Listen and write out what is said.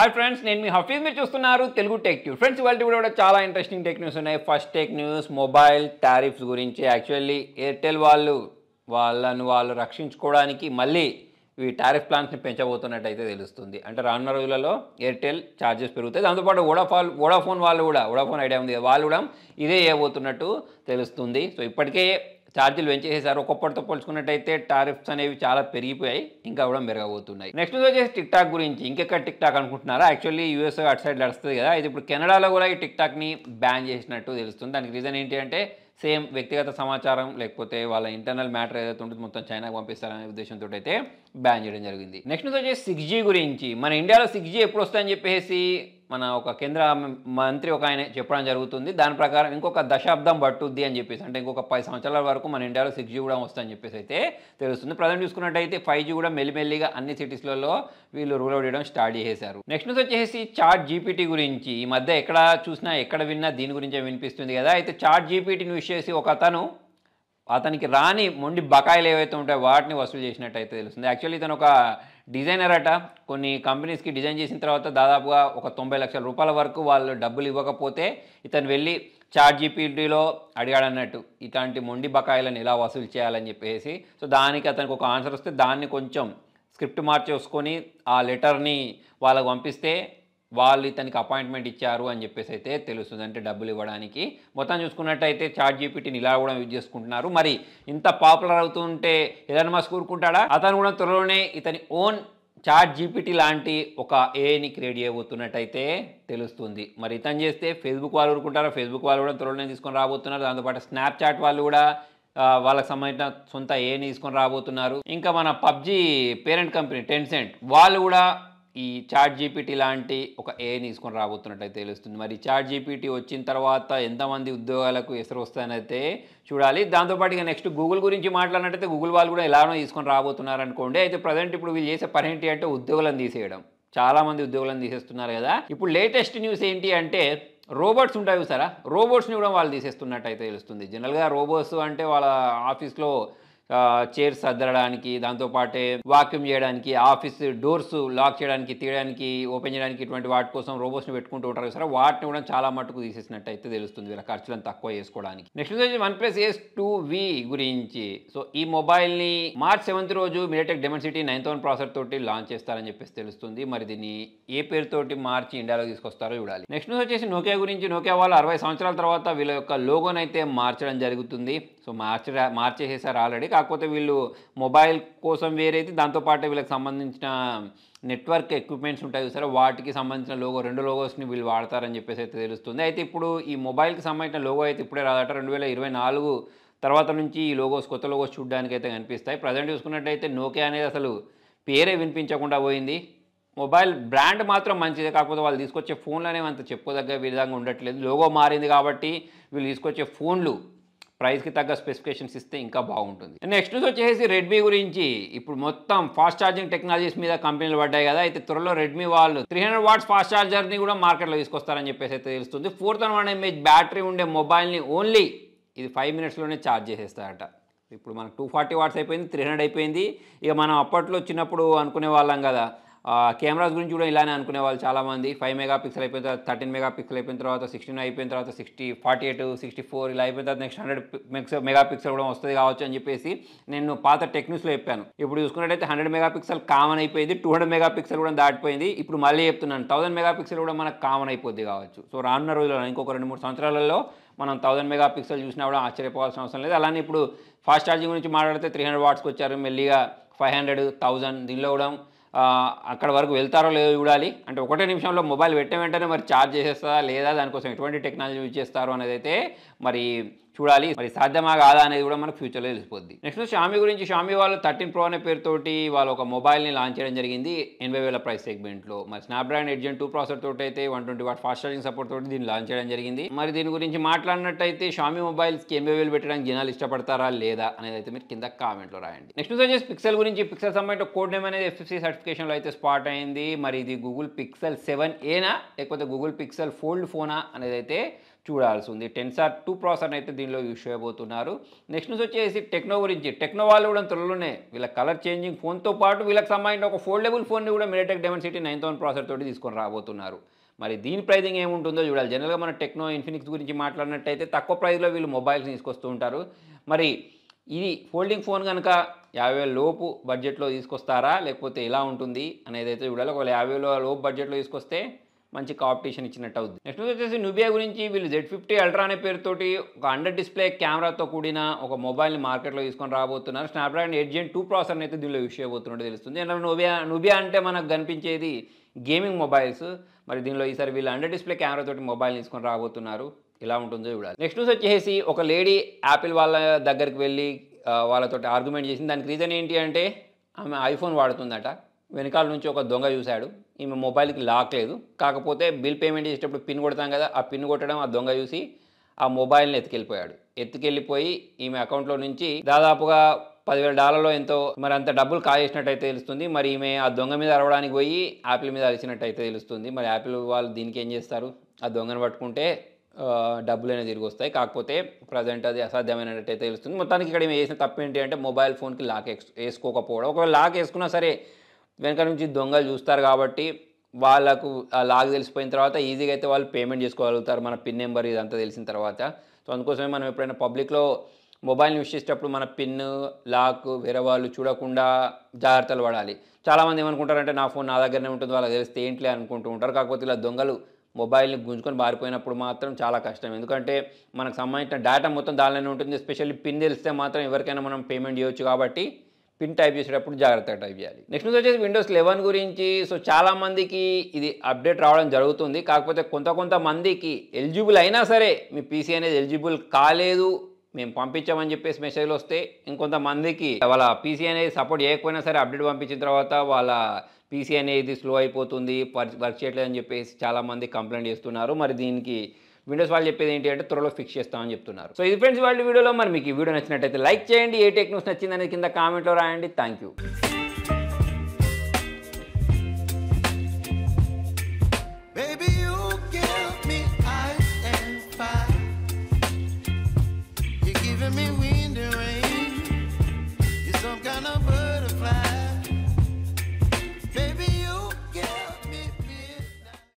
hi friends నేను మీ హఫీజ్ మీరు చూస్తున్నారు తెలుగు టెక్ న్యూస్ ఫ్రెండ్స్ ఇవాళ కూడా చాలా ఇంట్రెస్టింగ్ టెక్ న్యూస్ ఉన్నాయి first tech news mobile tariffs గురించి యాక్చువల్లీ ఎయిర్టెల్ వాళ్ళు వాళ్ళను వాళ్ళు రక్షించుకోవడానికి మళ్ళీ ఈ టారిఫ్ ప్లాన్స్ని పెంచబోతున్నట్టయితే తెలుస్తుంది అంటే రానున్న రోజులలో ఎయిర్టెల్ ఛార్జెస్ పెరుగుతాయి దాంతోపాటు వోడాఫాల్ వోడాఫోన్ వాళ్ళు కూడా వోడాఫోన్ ఐడియా ఉంది వాళ్ళు కూడా ఇదే చేయబోతున్నట్టు తెలుస్తుంది సో ఇప్పటికే ఛార్జీలు పెంచేసేసారు ఒకప్పటితో పోల్చుకున్నట్టయితే టారిఫ్స్ అనేవి చాలా పెరిగిపోయాయి ఇంకా కూడా మెరగబోతున్నాయి నెక్స్ట్ వచ్చేసి టిక్ టాక్ గురించి ఇంకెక్కడ టిక్ టాక్ అనుకుంటున్నారా యాక్చువల్లీ యూఎస్ అటు సైడ్ నడుస్తుంది కదా ఇది ఇప్పుడు కెనడాలో కూడా ఈ టిక్ టాక్ని బ్యాన్ చేసినట్టు తెలుస్తుంది దానికి రీజన్ ఏంటి అంటే సేమ్ వ్యక్తిగత సమాచారం లేకపోతే వాళ్ళ ఇంటర్నల్ మ్యాటర్ ఏదైతే ఉంటుందో మొత్తం చైనాకు పంపిస్తారనే ఉద్దేశంతో అయితే బ్యాన్ చేయడం జరిగింది నెక్స్ట్ వచ్చేసి సిక్స్ జీ గురించి మన ఇండియాలో సిక్స్ జీ ఎప్పుడు వస్తాయని చెప్పేసి మన ఒక కేంద్ర మంత్రి ఒక ఆయన చెప్పడం జరుగుతుంది దాని ప్రకారం ఇంకొక దశాబ్దం పట్టుద్ది అని చెప్పేసి అంటే ఇంకొక పది సంవత్సరాల వరకు మన ఇండియాలో సిక్స్ జీ కూడా వస్తుందని చెప్పేసి అయితే తెలుస్తుంది ప్రజెంట్ చూసుకున్నట్టయితే ఫైవ్ జీ కూడా మెల్లిమెల్లిగా అన్ని సిటీస్లలో వీళ్ళు రూల్ అవుట్ చేయడం స్టార్ట్ చేశారు నెక్స్ట్ న్యూస్ వచ్చేసి చాట్ జీపీటీ గురించి ఈ మధ్య ఎక్కడ చూసినా ఎక్కడ విన్నా దీని గురించే వినిపిస్తుంది కదా అయితే చాట్ జీపీటీని న్యూస్ చేసి ఒక అతను అతనికి రాని మొండి బకాయిలు ఏవైతే ఉంటాయో వాటిని వసూలు చేసినట్టయితే తెలుస్తుంది యాక్చువల్లీ ఇతను ఒక డిజైనర్ అట కొన్ని కంపెనీస్కి డిజైన్ చేసిన తర్వాత దాదాపుగా ఒక తొంభై లక్షల రూపాయల వరకు వాళ్ళు డబ్బులు ఇవ్వకపోతే ఇతను వెళ్ళి చార్ట్ జీపీటీలో అడిగాడన్నట్టు ఇట్లాంటి మొండి బకాయిలను ఎలా వసూలు చేయాలని చెప్పేసి సో దానికి అతనికి ఒక ఆన్సర్ వస్తే దాన్ని కొంచెం స్క్రిప్ట్ మార్చేసుకొని ఆ లెటర్ని వాళ్ళకు పంపిస్తే వాళ్ళు ఇతనికి అపాయింట్మెంట్ ఇచ్చారు అని చెప్పేసి అయితే తెలుస్తుంది అంటే డబ్బులు ఇవ్వడానికి మొత్తం చూసుకున్నట్టయితే చాట్ జీపీటీని ఇలా కూడా యూజ్ చేసుకుంటున్నారు మరి ఇంత పాపులర్ అవుతుంటే ఏదైనా మాస్ కూరుకుంటాడా అతను కూడా త్వరలోనే ఇతని ఓన్ చాట్ జీపీటీ లాంటి ఒక ఏఐని క్రియేట్ చేయబోతున్నట్టయితే తెలుస్తుంది మరి ఇతను చేస్తే ఫేస్బుక్ వాళ్ళు ఊరుకుంటారా ఫేస్బుక్ వాళ్ళు కూడా త్వరలోనే తీసుకొని రాబోతున్నారు దాంతోపాటు స్నాప్చాట్ వాళ్ళు కూడా వాళ్ళకి సంబంధించిన సొంత ఏని తీసుకొని రాబోతున్నారు ఇంకా మన పబ్జీ పేరెంట్ కంపెనీ టెన్సెంట్ వాళ్ళు కూడా ఈ చాట్ జీపీటీ లాంటి ఒక ఏ తీసుకొని రాబోతున్నట్టయితే తెలుస్తుంది మరి చాట్ జీపీటీ వచ్చిన తర్వాత ఎంతమంది ఉద్యోగాలకు ఎసరు వస్తానైతే చూడాలి దాంతోపాటు ఇక నెక్స్ట్ గూగుల్ గురించి మాట్లాడినట్టయితే గూగుల్ వాళ్ళు కూడా ఎలానో తీసుకొని రాబోతున్నారు అనుకోండి అయితే ప్రజెంట్ ఇప్పుడు వీళ్ళు చేసే పని ఏంటి అంటే ఉద్యోగులను తీసేయడం చాలామంది ఉద్యోగులను తీసేస్తున్నారు కదా ఇప్పుడు లేటెస్ట్ న్యూస్ ఏంటి అంటే రోబోట్స్ ఉంటాయి సారా రోబోట్స్ని కూడా వాళ్ళు తీసేస్తున్నట్టయితే తెలుస్తుంది జనరల్గా రోబోట్స్ అంటే వాళ్ళ ఆఫీస్లో చైర్ అద్దరడానికి దాంతోపాటే వాక్యూమ్ చేయడానికి ఆఫీస్ డోర్స్ లాక్ చేయడానికి తీయడానికి ఓపెన్ చేయడానికి ఇటువంటి వాటి కోసం రోబోట్స్ని పెట్టుకుంటూ ఉంటారు సరే వాటిని కూడా చాలా మటుకు తీసేసినట్టు అయితే తెలుస్తుంది వీళ్ళ ఖర్చులను తక్కువ చేసుకోవడానికి నెక్స్ట్ వచ్చి OnePlus S two V గురించి సో ఈ మొబైల్ని మార్చ్ సెవెంత్ రోజు MediaTek Dimensity nine thousand processor తోటి లాంచ్ చేస్తారని చెప్పేసి తెలుస్తుంది మరి దీన్ని ఏ పేరుతోటి మార్చి ఇండియాలో తీసుకొస్తారో చూడాలి నెక్స్ట్ వచ్చేసి నోకియా గురించి నోకియా వాళ్ళు అరవై సంవత్సరాల తర్వాత వీళ్ళ యొక్క లోగోనైతే మార్చడం జరుగుతుంది సో మార్చి మార్చేసేసారు ఆల్రెడీ కాకపోతే వీళ్ళు మొబైల్ కోసం వేరైతే దాంతోపాటు వీళ్ళకి సంబంధించిన నెట్వర్క్ ఎక్విప్మెంట్స్ ఉంటాయి చూసారా వాటికి సంబంధించిన లోగో రెండు లోగోస్ని వీళ్ళు వాడతారని చెప్పేసి అయితే తెలుస్తుంది అయితే ఇప్పుడు ఈ మొబైల్కి సంబంధించిన లోగో అయితే ఇప్పుడే రాదట రెండు వేల ఇరవై నాలుగు తర్వాత నుంచి ఈ లోగోస్ కొత్త లోగోస్ చూడడానికి అయితే కనిపిస్తాయి ప్రజెంట్ చూసుకున్నట్టయితే నోకే అనేది అసలు పేరే వినిపించకుండా పోయింది మొబైల్ బ్రాండ్ మాత్రం మంచిదే కాకపోతే వాళ్ళు తీసుకొచ్చే ఫోన్లు అనేవి అంత చెప్పుకోదగ్గ విధంగా ఉండట్లేదు లోగో మారింది కాబట్టి వీళ్ళు తీసుకొచ్చే ఫోన్లు ప్రైస్కి తగ్గ స్పెసిఫికేషన్స్ ఇస్తే ఇంకా బాగుంటుంది నెక్స్ట్ న్యూస్ వచ్చేసి రెడ్మీ గురించి ఇప్పుడు మొత్తం ఫాస్ట్ ఛార్జింగ్ టెక్నాలజీస్ మీద కంపెనీలు పడ్డాయి కదా అయితే త్వరలో రెడ్మీ వాళ్ళు త్రీ హండ్రెడ్ వాట్స్ ఫాస్ట్ ఛార్జర్ని కూడా మార్కెట్లో తీసుకొస్తారని చెప్పేసి అయితే తెలుస్తుంది four thousand one mAh battery ఉండే మొబైల్ని ఓన్లీ ఇది ఫైవ్ మినిట్స్లోనే ఛార్జ్ చేసేస్తారట ఇప్పుడు మనకు టూ ఫార్టీ వాట్స్ అయిపోయింది త్రీ హండ్రెడ్ అయిపోయింది ఇక మనం అప్పట్లో చిన్నప్పుడు అనుకునే వాళ్ళం కదా కెమెరాస్ గురించి కూడా ఇలానే అనుకునే వాళ్ళు చాలామంది ఫైవ్ మెగా పిక్సెల్ అయిపోయిన తర్వాత థర్టీన్ మెగా పిక్సెల్ అయిపోయిన తర్వాత సిక్స్టీన్ అయిపోయిన తర్వాత sixty forty eight sixty four ఇలా అయిపోయిన తర్వాత నెక్స్ట్ హండ్రెడ్ మెక్సెల్ మెగా పిక్సెల్ కూడా వస్తుంది కావచ్చు అని చెప్పేసి నేను పాత టెక్నిక్స్లో చెప్పాను ఇప్పుడు చూసుకున్నట్టయితే హండ్రెడ్ మెగా పిక్సెల్ కామన్ అయిపోయింది టూ హండ్రెడ్ మెగా పిక్సెల్ కూడా దాటిపోయింది ఇప్పుడు మళ్ళీ చెప్తున్నాను థౌసండ్ మెగా పిక్సెల్ కూడా మనకు కామన్ అయిపోద్ది కావచ్చు సో రానున్న రోజుల్లో ఇంకొక రెండు మూడు సంవత్సరాలలో మనం థౌసండ్ మెగా పిక్సెల్ చూసినా కూడా ఆశ్చర్యపోవాల్సిన అవసరం లేదు అలానే ఇప్పుడు ఫాస్ట్ ఛార్జింగ్ గురించి మాట్లాడితే త్రీ హండ్రెడ్ వాట్స్కి వచ్చారు మెల్లిగా ఫైవ్ హండ్రెడ్ థౌజండ్ దీనిలో కూడా అక్కడ వరకు వెళ్తారో లేదో చూడాలి అంటే ఒకటే నిమిషంలో మొబైల్ పెట్టే వెంటనే మరి ఛార్జ్ చేసేస్తారా లేదా దానికోసం ఎటువంటి టెక్నాలజీ యూజ్ చేస్తారో అనేది అయితే మరి చూడాలి మరి సాధ్యమా కాదా అనేది కూడా మనకు ఫ్యూచర్లో తెలిసిపోద్ది నెక్స్ట్ షామి గురించి షామి వాళ్ళు థర్టీన్ ప్రో అనే పేరుతోటి వాళ్ళు ఒక మొబైల్ని లాంచ్ చేయడం జరిగింది ఎనభై వేల ప్రైస్ సెగ్మెంట్లో మరి స్నాప్డ్రాగన్ ఎడ్జెంట్ టూ ప్రాసెసర్ తోటి అయితే one twenty watt fast charging support తోటి దీన్ని లాంచ్ చేయడం జరిగింది మరి దీని గురించి మాట్లాడినట్టయితే షామి మొబైల్స్కి ఎనభై వేలు పెట్టడానికి జనాలు ఇష్టపడతారా లేదా అనేది అయితే మీరు కింద కామెంట్లో రాయండి నెక్స్ట్ వచ్చేసి పిక్సెల్ గురించి పిక్సెల్ సంబంధించిన కోడ్ నేమ్ అనేది ఎఫ్ఎఫ్సి సర్టిఫికేషన్లో అయితే స్పాట్ అయింది మరి ఇది గూగుల్ పిక్సెల్ సెవెన్ ఏనా లేకపోతే గూగుల్ పిక్సెల్ ఫోల్డ్ ఫోనా అనేది అయితే చూడాల్సి ఉంది టెన్సార్ టూ ప్రాసెస్ అయితే దీనిలో యూస్ చేయబోతున్నారు నెక్స్ట్ నుంచి వచ్చేసి టెక్నో గురించి టెక్నో వాళ్ళు కూడా త్వరలోనే వీళ్ళ కలర్ చేంజింగ్ ఫోన్తో పాటు వీళ్ళకి సంబంధించిన ఒక ఫోల్డబుల్ ఫోన్ని కూడా మిడటెక్ సిటీ నైన్ థౌసండ్ ప్రాసెస్ తోటి తీసుకొని రాబోతున్నారు మరి దీని ప్రైజింగ్ ఏముంటుందో చూడాలి జనరల్గా మన టెక్నో ఇన్ఫినిక్స్ గురించి మాట్లాడినట్టయితే తక్కువ ప్రైస్లో వీళ్ళు మొబైల్స్ తీసుకొస్తూ ఉంటారు మరి ఇది ఫోల్డింగ్ ఫోన్ కనుక యాభై లోపు బడ్జెట్లో తీసుకొస్తారా లేకపోతే ఎలా ఉంటుంది అనేది అయితే చూడాలి ఒకవేళ యాభై లోపు బడ్జెట్లో తీసుకొస్తే మంచి కాంపిటీషన్ ఇచ్చినట్టు అవుద్ది నెక్స్ట్ వచ్చేసి నుబియా గురించి వీళ్ళు జెడ్ ఫిఫ్టీ అల్ట్రా అనే పేరుతోటి ఒక అండర్ డిస్ప్లే కెమెరాతో కూడిన ఒక మొబైల్ని మార్కెట్లో తీసుకొని రాబోతున్నారు స్నాప్డ్రాగన్ ఎయిట్ టూ ప్రాసర్ అయితే దీనిలో యూస్ చేయబోతున్నట్టు తెలుస్తుంది అంటే నుబియా నుబియా అంటే మనకు కనిపించేది గేమింగ్ మొబైల్స్ మరి దీనిలో ఈసారి వీళ్ళు అండర్ డిస్ప్లే కెమెరాతోటి మొబైల్ తీసుకొని రాబోతున్నారు ఇలా ఉంటుందో చూడాలి నెక్స్ట్ న్యూస్ వచ్చేసి ఒక లేడీ యాపిల్ వాళ్ళ దగ్గరికి వెళ్ళి వాళ్ళతో ఆర్గ్యుమెంట్ చేసింది దానికి రీజన్ ఏంటి అంటే ఆమె ఐఫోన్ వాడుతుందట వెనకాల నుంచి ఒక దొంగ చూశాడు ఈమె మొబైల్కి లాక్ లేదు కాకపోతే బిల్ పేమెంట్ చేసేటప్పుడు పిన్ కొడతాం కదా ఆ పిన్ కొట్టడం ఆ దొంగ చూసి ఆ మొబైల్ని ఎత్తుకెళ్ళిపోయాడు ఎత్తుకెళ్ళిపోయి ఈమె అకౌంట్లో నుంచి దాదాపుగా పదివేల డాలర్లో ఎంతో మరి అంత డబ్బులు కాజేసినట్టయితే తెలుస్తుంది మరి ఈమె ఆ దొంగ మీద అరవడానికి పోయి యాపిల్ మీద అరిచినట్టయితే తెలుస్తుంది మరి యాపిల్ వాళ్ళు దీనికి ఏం చేస్తారు ఆ దొంగను పట్టుకుంటే డబ్బులు అనేది తిరిగి వస్తాయి కాకపోతే ప్రజెంట్ అది అసాధ్యమైనట్టయితే తెలుస్తుంది మొత్తానికి ఇక్కడ ఏమి చేసిన తప్పు ఏంటి అంటే మొబైల్ ఫోన్కి లాక్ వేసుకోకపోవడం ఒకవేళ లాక్ వేసుకున్నా సరే వెనక నుంచి దొంగలు చూస్తారు కాబట్టి వాళ్ళకు లాగ్ తెలిసిపోయిన తర్వాత ఈజీగా అయితే వాళ్ళు పేమెంట్ చేసుకోగలుగుతారు మన పిన్ నెంబర్ ఇదంతా తెలిసిన తర్వాత సో అందుకోసమే మనం ఎప్పుడైనా పబ్లిక్లో మొబైల్ని యూస్ చేసేటప్పుడు మన పిన్ లాక్ వేరే వాళ్ళు చూడకుండా జాగ్రత్తలు పడాలి చాలామంది ఏమనుకుంటారంటే నా ఫోన్ నా దగ్గరనే ఉంటుంది వాళ్ళకి తెలిస్తే ఏంటి అనుకుంటూ ఉంటారు కాకపోతే ఇలా దొంగలు మొబైల్ని గుంజుకొని బారిపోయినప్పుడు మాత్రం చాలా కష్టం ఎందుకంటే మనకు సంబంధించిన డేటా మొత్తం దానిలోనే ఉంటుంది స్పెషల్లీ పిన్ తెలిస్తే మాత్రం ఎవరికైనా మనం పేమెంట్ చేయొచ్చు కాబట్టి పిన్ టైప్ చేసేటప్పుడు జాగ్రత్తగా టైప్ చేయాలి నెక్స్ట్ వచ్చేసి విండోస్ లెవెన్ గురించి సో చాలామందికి ఇది అప్డేట్ రావడం జరుగుతుంది కాకపోతే కొంత కొంతమందికి ఎలిజిబుల్ అయినా సరే మీ పీసీ అనేది ఎలిజిబుల్ కాలేదు మేము పంపించామని చెప్పేసి మెసేజ్లు వస్తే ఇంకొంతమందికి వాళ్ళ పీసీ అనేది సపోర్ట్ చేయకపోయినా సరే అప్డేట్ పంపించిన తర్వాత వాళ్ళ పీసీ అనేది స్లో అయిపోతుంది వర్క్ చేయట్లేదని చెప్పేసి చాలామంది కంప్లైంట్ చేస్తున్నారు మరి దీనికి విండోస్ వాళ్ళు చెప్పేది ఏంటి అంటే త్వరలో ఫిక్స్ చేస్తామని చెప్తున్నారు సో ఇది ఫ్రెండ్స్ వాళ్ళ వీడియోలో మరి మీకు ఈ వీడియో నచ్చినట్టయితే లైక్ చేయండి ఏ టెక్ న్యూస్ నచ్చిందనేది కింద కామెంట్లో రాయండి థ్యాంక్ యూ